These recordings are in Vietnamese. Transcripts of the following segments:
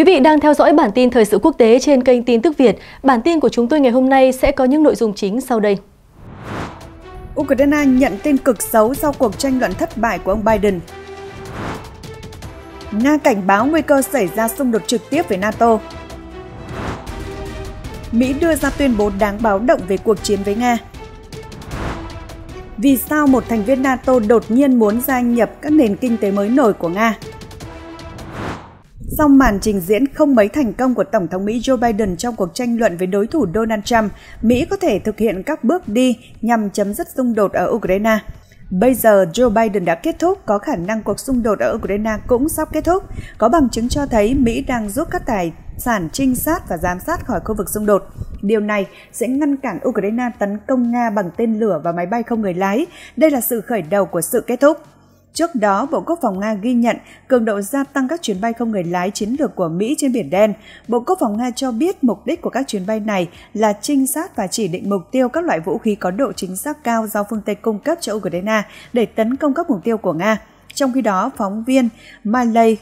Quý vị đang theo dõi bản tin thời sự quốc tế trên kênh tin tức Việt. Bản tin của chúng tôi ngày hôm nay sẽ có những nội dung chính sau đây. Ukraine nhận tin cực xấu sau cuộc tranh luận thất bại của ông Biden. Nga cảnh báo nguy cơ xảy ra xung đột trực tiếp với NATO. Mỹ đưa ra tuyên bố đáng báo động về cuộc chiến với Nga. Vì sao một thành viên NATO đột nhiên muốn gia nhập các nền kinh tế mới nổi của Nga? sau màn trình diễn không mấy thành công của Tổng thống Mỹ Joe Biden trong cuộc tranh luận với đối thủ Donald Trump, Mỹ có thể thực hiện các bước đi nhằm chấm dứt xung đột ở Ukraine. Bây giờ Joe Biden đã kết thúc, có khả năng cuộc xung đột ở Ukraine cũng sắp kết thúc. Có bằng chứng cho thấy Mỹ đang rút các tài sản trinh sát và giám sát khỏi khu vực xung đột. Điều này sẽ ngăn cản Ukraine tấn công Nga bằng tên lửa và máy bay không người lái. Đây là sự khởi đầu của sự kết thúc. Trước đó, Bộ Quốc phòng Nga ghi nhận cường độ gia tăng các chuyến bay không người lái chiến lược của Mỹ trên Biển Đen. Bộ Quốc phòng Nga cho biết mục đích của các chuyến bay này là trinh sát và chỉ định mục tiêu các loại vũ khí có độ chính xác cao do phương Tây cung cấp cho Ukraine để tấn công các mục tiêu của Nga. Trong khi đó, phóng viên Malay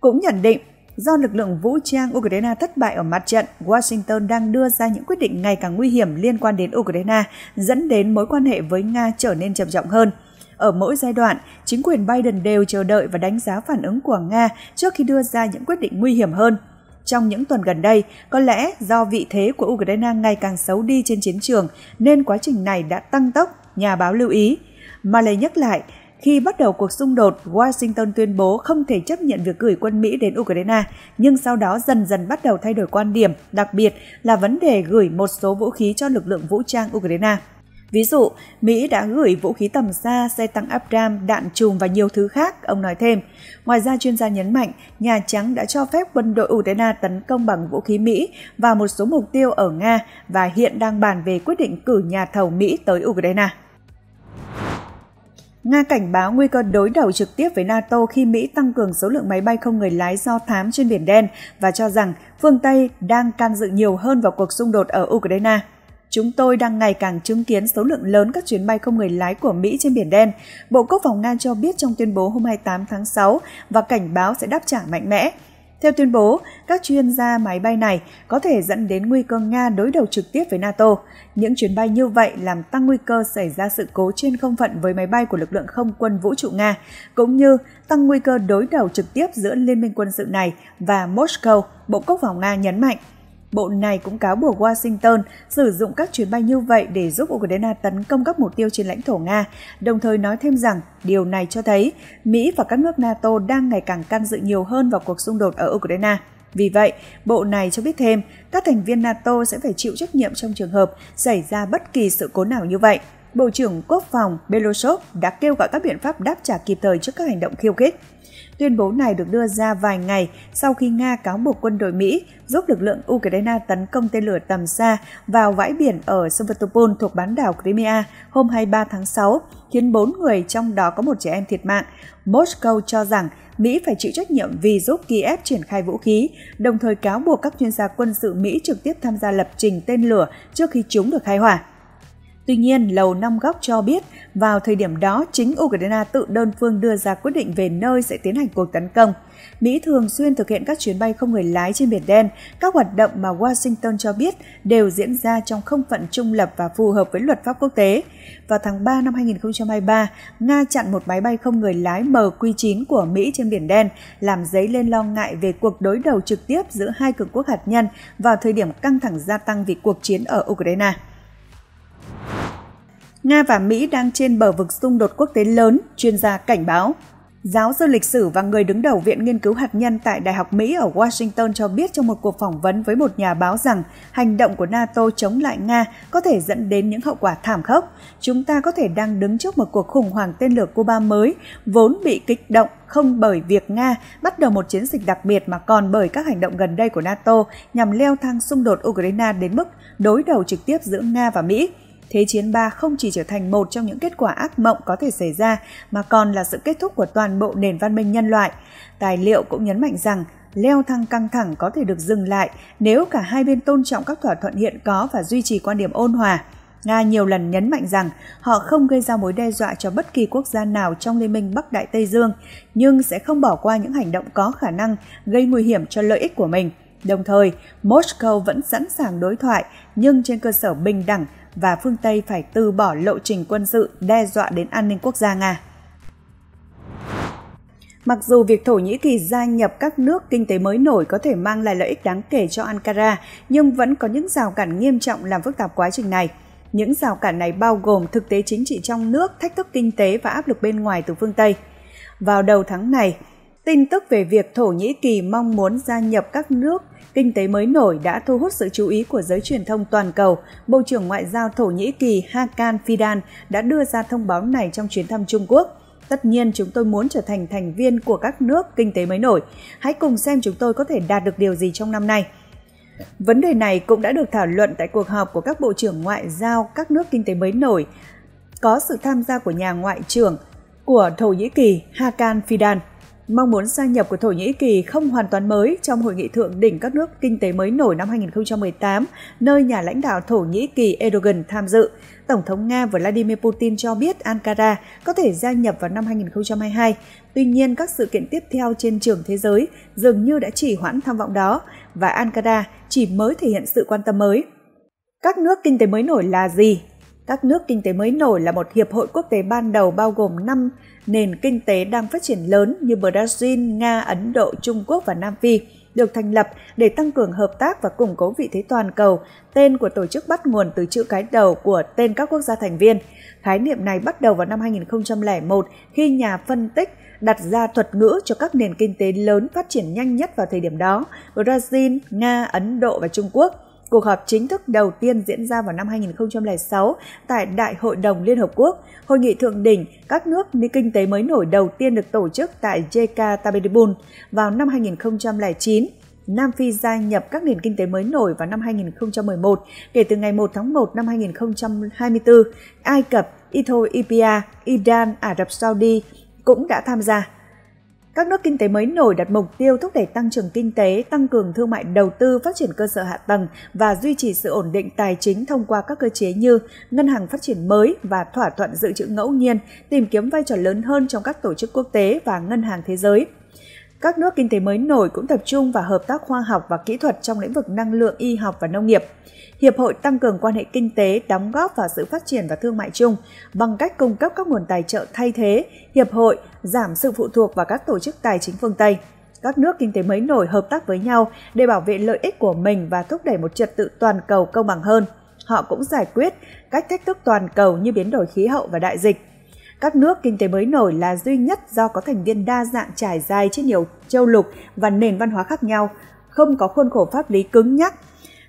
cũng nhận định Do lực lượng vũ trang Ukraine thất bại ở mặt trận, Washington đang đưa ra những quyết định ngày càng nguy hiểm liên quan đến Ukraine, dẫn đến mối quan hệ với Nga trở nên trầm trọng hơn. Ở mỗi giai đoạn, chính quyền Biden đều chờ đợi và đánh giá phản ứng của Nga trước khi đưa ra những quyết định nguy hiểm hơn. Trong những tuần gần đây, có lẽ do vị thế của Ukraine ngày càng xấu đi trên chiến trường nên quá trình này đã tăng tốc, nhà báo lưu ý. Mà lời nhắc lại, khi bắt đầu cuộc xung đột, Washington tuyên bố không thể chấp nhận việc gửi quân Mỹ đến Ukraine, nhưng sau đó dần dần bắt đầu thay đổi quan điểm, đặc biệt là vấn đề gửi một số vũ khí cho lực lượng vũ trang Ukraine. Ví dụ, Mỹ đã gửi vũ khí tầm xa, xe tăng Abrams, đạn trùm và nhiều thứ khác, ông nói thêm. Ngoài ra, chuyên gia nhấn mạnh, Nhà Trắng đã cho phép quân đội Ukraine tấn công bằng vũ khí Mỹ và một số mục tiêu ở Nga và hiện đang bàn về quyết định cử nhà thầu Mỹ tới Ukraine. Nga cảnh báo nguy cơ đối đầu trực tiếp với NATO khi Mỹ tăng cường số lượng máy bay không người lái do thám trên Biển Đen và cho rằng phương Tây đang can dự nhiều hơn vào cuộc xung đột ở Ukraine. Chúng tôi đang ngày càng chứng kiến số lượng lớn các chuyến bay không người lái của Mỹ trên Biển Đen, Bộ Quốc phòng Nga cho biết trong tuyên bố hôm 28 tháng 6 và cảnh báo sẽ đáp trả mạnh mẽ. Theo tuyên bố, các chuyên gia máy bay này có thể dẫn đến nguy cơ Nga đối đầu trực tiếp với NATO. Những chuyến bay như vậy làm tăng nguy cơ xảy ra sự cố trên không phận với máy bay của lực lượng không quân vũ trụ Nga, cũng như tăng nguy cơ đối đầu trực tiếp giữa liên minh quân sự này và Moscow, Bộ Quốc phòng Nga nhấn mạnh. Bộ này cũng cáo buộc Washington sử dụng các chuyến bay như vậy để giúp Ukraine tấn công các mục tiêu trên lãnh thổ Nga, đồng thời nói thêm rằng điều này cho thấy Mỹ và các nước NATO đang ngày càng can dự nhiều hơn vào cuộc xung đột ở Ukraine. Vì vậy, bộ này cho biết thêm, các thành viên NATO sẽ phải chịu trách nhiệm trong trường hợp xảy ra bất kỳ sự cố nào như vậy. Bộ trưởng Quốc phòng Belosov đã kêu gọi các biện pháp đáp trả kịp thời trước các hành động khiêu khích. Tuyên bố này được đưa ra vài ngày sau khi Nga cáo buộc quân đội Mỹ giúp lực lượng Ukraine tấn công tên lửa tầm xa vào bãi biển ở Sevastopol thuộc bán đảo Crimea hôm 23 tháng 6, khiến 4 người trong đó có một trẻ em thiệt mạng. Moscow cho rằng Mỹ phải chịu trách nhiệm vì giúp Kiev triển khai vũ khí, đồng thời cáo buộc các chuyên gia quân sự Mỹ trực tiếp tham gia lập trình tên lửa trước khi chúng được khai hỏa. Tuy nhiên, Lầu Năm Góc cho biết vào thời điểm đó chính Ukraine tự đơn phương đưa ra quyết định về nơi sẽ tiến hành cuộc tấn công. Mỹ thường xuyên thực hiện các chuyến bay không người lái trên Biển Đen, các hoạt động mà Washington cho biết đều diễn ra trong không phận trung lập và phù hợp với luật pháp quốc tế. Vào tháng 3 năm 2023, Nga chặn một máy bay không người lái MQ-9 của Mỹ trên Biển Đen, làm dấy lên lo ngại về cuộc đối đầu trực tiếp giữa hai cường quốc hạt nhân vào thời điểm căng thẳng gia tăng vì cuộc chiến ở Ukraine. Nga và Mỹ đang trên bờ vực xung đột quốc tế lớn, chuyên gia cảnh báo. Giáo sư lịch sử và người đứng đầu Viện Nghiên cứu Hạt nhân tại Đại học Mỹ ở Washington cho biết trong một cuộc phỏng vấn với một nhà báo rằng hành động của NATO chống lại Nga có thể dẫn đến những hậu quả thảm khốc. Chúng ta có thể đang đứng trước một cuộc khủng hoảng tên lửa Cuba mới, vốn bị kích động không bởi việc Nga bắt đầu một chiến dịch đặc biệt mà còn bởi các hành động gần đây của NATO nhằm leo thang xung đột Ukraine đến mức đối đầu trực tiếp giữa Nga và Mỹ. Thế chiến 3 không chỉ trở thành một trong những kết quả ác mộng có thể xảy ra mà còn là sự kết thúc của toàn bộ nền văn minh nhân loại. Tài liệu cũng nhấn mạnh rằng leo thang căng thẳng có thể được dừng lại nếu cả hai bên tôn trọng các thỏa thuận hiện có và duy trì quan điểm ôn hòa. Nga nhiều lần nhấn mạnh rằng họ không gây ra mối đe dọa cho bất kỳ quốc gia nào trong Liên minh Bắc Đại Tây Dương, nhưng sẽ không bỏ qua những hành động có khả năng gây nguy hiểm cho lợi ích của mình. Đồng thời, Moscow vẫn sẵn sàng đối thoại, nhưng trên cơ sở bình đẳng và phương Tây phải từ bỏ lộ trình quân sự đe dọa đến an ninh quốc gia Nga. Mặc dù việc Thổ Nhĩ Kỳ gia nhập các nước kinh tế mới nổi có thể mang lại lợi ích đáng kể cho Ankara, nhưng vẫn có những rào cản nghiêm trọng làm phức tạp quá trình này. Những rào cản này bao gồm thực tế chính trị trong nước, thách thức kinh tế và áp lực bên ngoài từ phương Tây. Vào đầu tháng này, Tin tức về việc Thổ Nhĩ Kỳ mong muốn gia nhập các nước kinh tế mới nổi đã thu hút sự chú ý của giới truyền thông toàn cầu. Bộ trưởng Ngoại giao Thổ Nhĩ Kỳ Hakan Fidan đã đưa ra thông báo này trong chuyến thăm Trung Quốc. Tất nhiên chúng tôi muốn trở thành thành viên của các nước kinh tế mới nổi. Hãy cùng xem chúng tôi có thể đạt được điều gì trong năm nay. Vấn đề này cũng đã được thảo luận tại cuộc họp của các bộ trưởng ngoại giao các nước kinh tế mới nổi, có sự tham gia của nhà ngoại trưởng của Thổ Nhĩ Kỳ Hakan Fidan. Mong muốn gia nhập của Thổ Nhĩ Kỳ không hoàn toàn mới trong hội nghị thượng đỉnh các nước kinh tế mới nổi năm 2018, nơi nhà lãnh đạo Thổ Nhĩ Kỳ Erdogan tham dự. Tổng thống Nga Vladimir Putin cho biết Ankara có thể gia nhập vào năm 2022. Tuy nhiên, các sự kiện tiếp theo trên trường thế giới dường như đã chỉ hoãn tham vọng đó và Ankara chỉ mới thể hiện sự quan tâm mới. Các nước kinh tế mới nổi là gì? các nước kinh tế mới nổi là một hiệp hội quốc tế ban đầu bao gồm 5 nền kinh tế đang phát triển lớn như Brazil, Nga, Ấn Độ, Trung Quốc và Nam Phi được thành lập để tăng cường hợp tác và củng cố vị thế toàn cầu. Tên của tổ chức bắt nguồn từ chữ cái đầu của tên các quốc gia thành viên. Khái niệm này bắt đầu vào năm 2001 khi nhà phân tích đặt ra thuật ngữ cho các nền kinh tế lớn phát triển nhanh nhất vào thời điểm đó, Brazil, Nga, Ấn Độ và Trung Quốc cuộc họp chính thức đầu tiên diễn ra vào năm 2006 tại Đại hội đồng Liên Hợp Quốc, hội nghị thượng đỉnh các nước kinh tế mới nổi đầu tiên được tổ chức tại Jakarta, vào năm 2009. Nam Phi gia nhập các nền kinh tế mới nổi vào năm 2011, kể từ ngày 1 tháng 1 năm 2024, Ai Cập, Ethiopia, Iran, Ả Rập Saudi cũng đã tham gia các nước kinh tế mới nổi đặt mục tiêu thúc đẩy tăng trưởng kinh tế, tăng cường thương mại đầu tư, phát triển cơ sở hạ tầng và duy trì sự ổn định tài chính thông qua các cơ chế như ngân hàng phát triển mới và thỏa thuận dự trữ ngẫu nhiên, tìm kiếm vai trò lớn hơn trong các tổ chức quốc tế và ngân hàng thế giới các nước kinh tế mới nổi cũng tập trung vào hợp tác khoa học và kỹ thuật trong lĩnh vực năng lượng, y học và nông nghiệp. Hiệp hội tăng cường quan hệ kinh tế đóng góp vào sự phát triển và thương mại chung bằng cách cung cấp các nguồn tài trợ thay thế, hiệp hội giảm sự phụ thuộc vào các tổ chức tài chính phương Tây. Các nước kinh tế mới nổi hợp tác với nhau để bảo vệ lợi ích của mình và thúc đẩy một trật tự toàn cầu công bằng hơn. Họ cũng giải quyết các thách thức toàn cầu như biến đổi khí hậu và đại dịch các nước kinh tế mới nổi là duy nhất do có thành viên đa dạng trải dài trên nhiều châu lục và nền văn hóa khác nhau, không có khuôn khổ pháp lý cứng nhắc.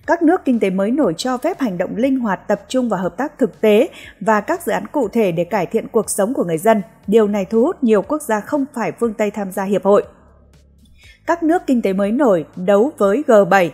Các nước kinh tế mới nổi cho phép hành động linh hoạt tập trung vào hợp tác thực tế và các dự án cụ thể để cải thiện cuộc sống của người dân. Điều này thu hút nhiều quốc gia không phải phương Tây tham gia hiệp hội. Các nước kinh tế mới nổi đấu với G7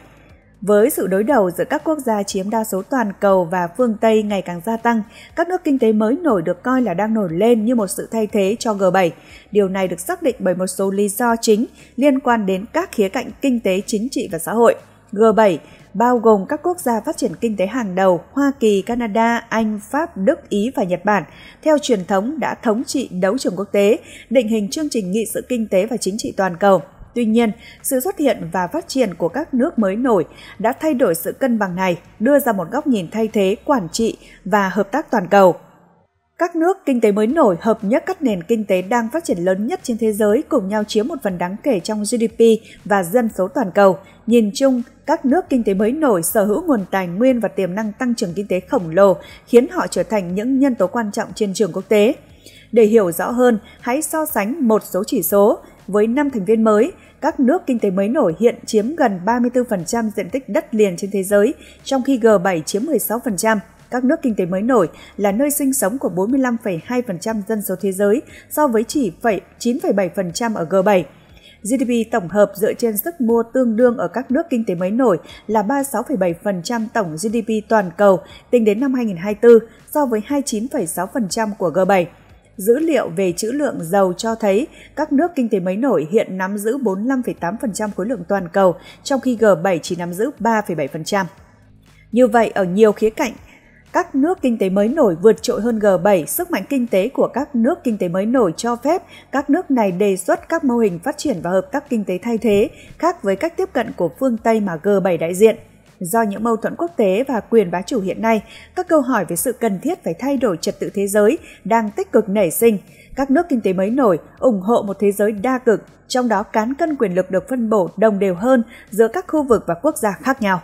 với sự đối đầu giữa các quốc gia chiếm đa số toàn cầu và phương Tây ngày càng gia tăng, các nước kinh tế mới nổi được coi là đang nổi lên như một sự thay thế cho G7. Điều này được xác định bởi một số lý do chính liên quan đến các khía cạnh kinh tế chính trị và xã hội. G7 bao gồm các quốc gia phát triển kinh tế hàng đầu Hoa Kỳ, Canada, Anh, Pháp, Đức, Ý và Nhật Bản, theo truyền thống đã thống trị đấu trường quốc tế, định hình chương trình nghị sự kinh tế và chính trị toàn cầu. Tuy nhiên, sự xuất hiện và phát triển của các nước mới nổi đã thay đổi sự cân bằng này, đưa ra một góc nhìn thay thế quản trị và hợp tác toàn cầu. Các nước kinh tế mới nổi hợp nhất các nền kinh tế đang phát triển lớn nhất trên thế giới cùng nhau chiếm một phần đáng kể trong GDP và dân số toàn cầu. Nhìn chung, các nước kinh tế mới nổi sở hữu nguồn tài nguyên và tiềm năng tăng trưởng kinh tế khổng lồ, khiến họ trở thành những nhân tố quan trọng trên trường quốc tế. Để hiểu rõ hơn, hãy so sánh một số chỉ số với 5 thành viên mới, các nước kinh tế mới nổi hiện chiếm gần 34% diện tích đất liền trên thế giới, trong khi G7 chiếm 16%. Các nước kinh tế mới nổi là nơi sinh sống của 45,2% dân số thế giới so với chỉ 9,7% ở G7. GDP tổng hợp dựa trên sức mua tương đương ở các nước kinh tế mới nổi là 36,7% tổng GDP toàn cầu tính đến năm 2024 so với 29,6% của G7 dữ liệu về trữ lượng dầu cho thấy các nước kinh tế mới nổi hiện nắm giữ 45,8% khối lượng toàn cầu, trong khi G7 chỉ nắm giữ 3,7%. Như vậy, ở nhiều khía cạnh, các nước kinh tế mới nổi vượt trội hơn G7, sức mạnh kinh tế của các nước kinh tế mới nổi cho phép các nước này đề xuất các mô hình phát triển và hợp tác kinh tế thay thế, khác với cách tiếp cận của phương Tây mà G7 đại diện – do những mâu thuẫn quốc tế và quyền bá chủ hiện nay, các câu hỏi về sự cần thiết phải thay đổi trật tự thế giới đang tích cực nảy sinh. Các nước kinh tế mới nổi ủng hộ một thế giới đa cực, trong đó cán cân quyền lực được phân bổ đồng đều hơn giữa các khu vực và quốc gia khác nhau.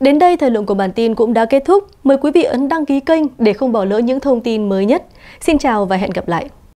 Đến đây thời lượng của bản tin cũng đã kết thúc. Mời quý vị ấn đăng ký kênh để không bỏ lỡ những thông tin mới nhất. Xin chào và hẹn gặp lại.